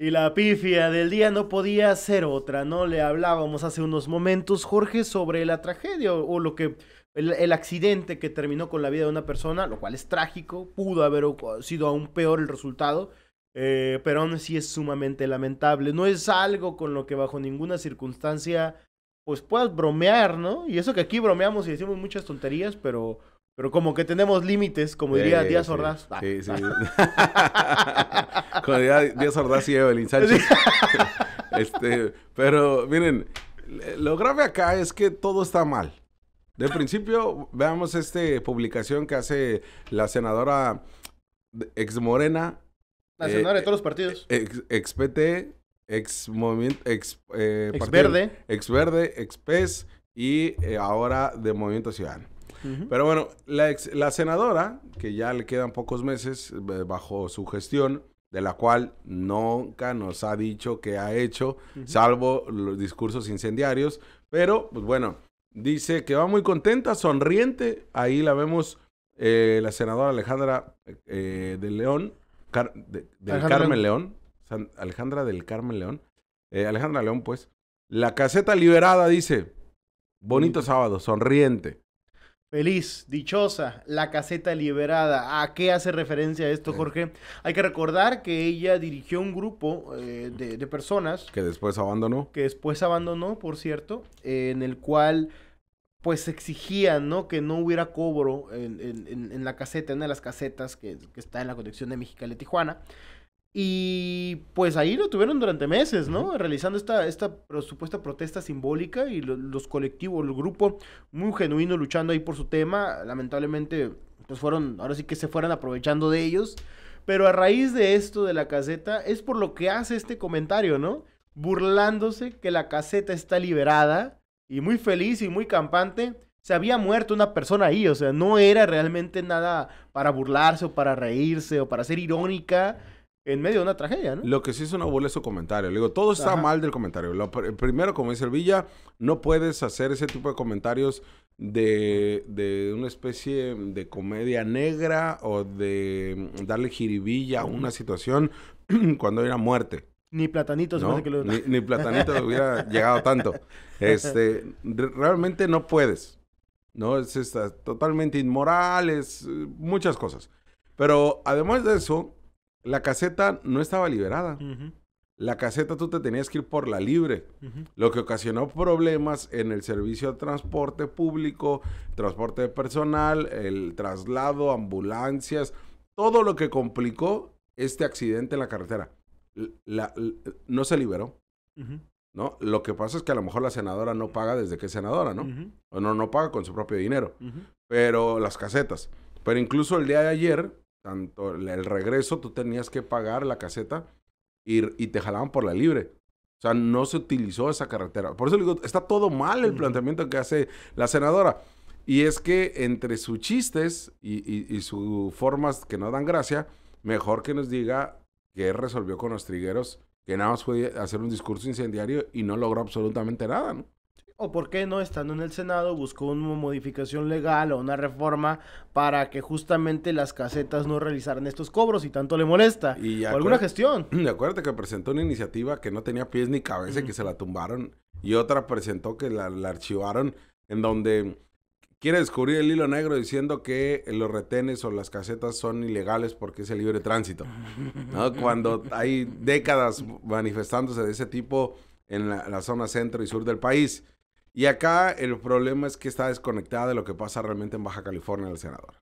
Y la pifia del día no podía ser otra, ¿no? Le hablábamos hace unos momentos, Jorge, sobre la tragedia o, lo que. El, accidente que terminó con la vida de una persona, lo cual es trágico, pudo haber sido aún peor el resultado, eh, pero aún así es sumamente lamentable. No es algo con lo que bajo ninguna circunstancia pues puedas bromear, ¿no? Y eso que aquí bromeamos y decimos muchas tonterías, pero pero como que tenemos límites, como diría Díaz Ordaz. Sí, sí, Con Díaz Ordaz y Evelyn Sánchez. este, pero miren, lo grave acá es que todo está mal. De principio, veamos esta publicación que hace la senadora ex Morena. La senadora de eh, todos los partidos. Eh, ex, PT, ex Movimiento, ex, eh, Verde. Ex Verde, ex PES y ahora de Movimiento Ciudadano. Pero bueno, la, la senadora, que ya le quedan pocos meses bajo su gestión, de la cual nunca nos ha dicho que ha hecho, salvo los discursos incendiarios. Pero, pues bueno, dice que va muy contenta, sonriente. Ahí la vemos eh, la senadora Alejandra del eh, de León, del Carmen León, Alejandra del Carmen León, eh, Alejandra León, pues. La caseta liberada dice, bonito mm. sábado, sonriente. Feliz, dichosa, la caseta liberada. ¿A qué hace referencia esto, Jorge? Hay que recordar que ella dirigió un grupo eh, de, personas. Que después abandonó. Que después abandonó, por cierto, en el cual pues exigían, ¿no? Que no hubiera cobro en, la caseta, en una de las casetas que, que está en la conexión de Mexicali-Tijuana. Y pues ahí lo tuvieron durante meses, ¿no? Realizando esta, esta supuesta protesta simbólica y los colectivos, el grupo muy genuino luchando ahí por su tema. Lamentablemente, pues fueron, ahora sí que se fueron aprovechando de ellos. Pero a raíz de esto de la caseta, es por lo que hace este comentario, ¿no? Burlándose que la caseta está liberada y muy feliz y muy campante se había muerto una persona ahí, o sea, no era realmente nada para burlarse o para reírse o para ser irónica, en medio de una tragedia, ¿no? Lo que sí es una bola es su comentario. Le digo, todo está mal del comentario. Lo, primero, como dice el Villa, no puedes hacer ese tipo de comentarios de, una especie de comedia negra o de mm, darle jiribilla a una situación cuando hay una muerte. Ni platanitos, ni, ni Platanito hubiera llegado tanto. Este, realmente no puedes. No, es, es totalmente inmoral, es eh, muchas cosas. Pero además de eso, la caseta no estaba liberada. La caseta tú te tenías que ir por la libre, lo que ocasionó problemas en el servicio de transporte público, transporte personal, el traslado, ambulancias, todo lo que complicó este accidente en la carretera. La, no se liberó. ¿no? Lo que pasa es que a lo mejor la senadora no paga desde que es senadora, ¿no? O no, no paga con su propio dinero. Pero las casetas. Pero incluso el día de ayer, tanto el regreso, tú tenías que pagar la caseta y, y te jalaban por la libre. O sea, no se utilizó esa carretera. Por eso le digo, está todo mal el planteamiento que hace la senadora. Y es que entre sus chistes y, sus formas que no dan gracia, mejor que nos diga que resolvió con los trigueros, que nada más fue hacer un discurso incendiario y no logró absolutamente nada, ¿no? o por qué no, estando en el Senado, buscó una modificación legal o una reforma para que justamente las casetas no realizaran estos cobros y tanto le molesta. o alguna gestión. De acuerdo que presentó una iniciativa que no tenía pies ni cabeza, y que se la tumbaron, y otra presentó que la, archivaron, en donde quiere descubrir el hilo negro diciendo que los retenes o las casetas son ilegales porque es el libre tránsito. Cuando hay décadas manifestándose de ese tipo en la zona centro y sur del país. Y acá el problema es que está desconectada de lo que pasa realmente en Baja California el senador.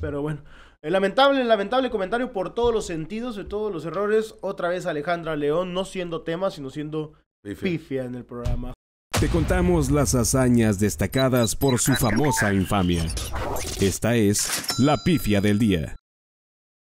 Pero bueno, el lamentable, el lamentable comentario por todos los sentidos de todos los errores. Otra vez Alejandra León no siendo tema, sino siendo pifia en el programa. Te contamos las hazañas destacadas por su famosa infamia. Esta es la pifia del día.